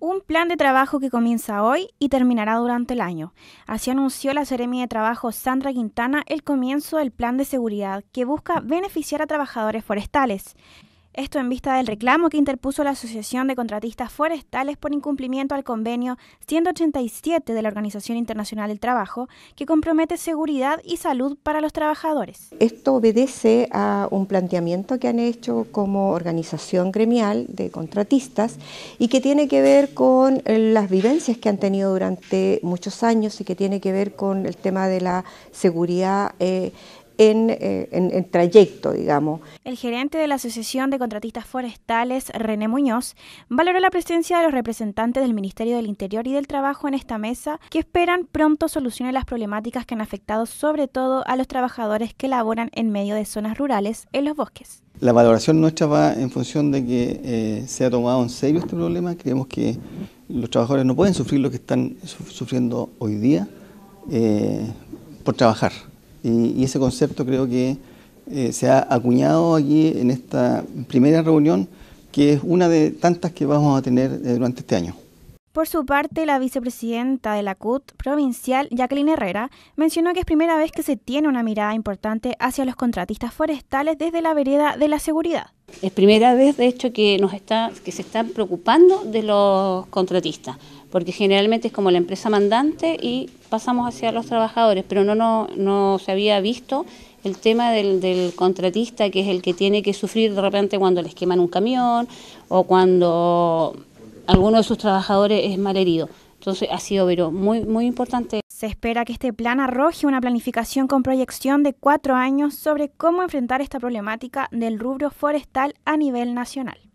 Un plan de trabajo que comienza hoy y terminará durante el año. Así anunció la Seremi de Trabajo Sandra Quintana el comienzo del plan de seguridad que busca beneficiar a trabajadores forestales. Esto en vista del reclamo que interpuso la Asociación de Contratistas Forestales por incumplimiento al convenio 187 de la Organización Internacional del Trabajo, que compromete seguridad y salud para los trabajadores. Esto obedece a un planteamiento que han hecho como organización gremial de contratistas y que tiene que ver con las vivencias que han tenido durante muchos años y que tiene que ver con el tema de la seguridad eh, eh, en, trayecto, digamos. El gerente de la Asociación de Contratistas Forestales, René Muñoz, valoró la presencia de los representantes del Ministerio del Interior y del Trabajo en esta mesa, que esperan pronto a las problemáticas que han afectado sobre todo a los trabajadores que laboran en medio de zonas rurales en los bosques. La valoración nuestra va en función de que eh, se ha tomado en serio este problema. Creemos que los trabajadores no pueden sufrir lo que están sufriendo hoy día eh, por trabajar y, ese concepto creo que eh, se ha acuñado aquí en esta primera reunión, que es una de tantas que vamos a tener eh, durante este año. Por su parte, la vicepresidenta de la CUT provincial, Jacqueline Herrera, mencionó que es primera vez que se tiene una mirada importante hacia los contratistas forestales desde la vereda de la seguridad. Es primera vez, de hecho, que, nos está, que se están preocupando de los contratistas, porque generalmente es como la empresa mandante y pasamos hacia los trabajadores, pero no, no, se había visto el tema del, del, contratista, que es el que tiene que sufrir de repente cuando les queman un camión o cuando alguno de sus trabajadores es malherido. Entonces ha sido pero muy, muy importante. Se espera que este plan arroje una planificación con proyección de cuatro años sobre cómo enfrentar esta problemática del rubro forestal a nivel nacional.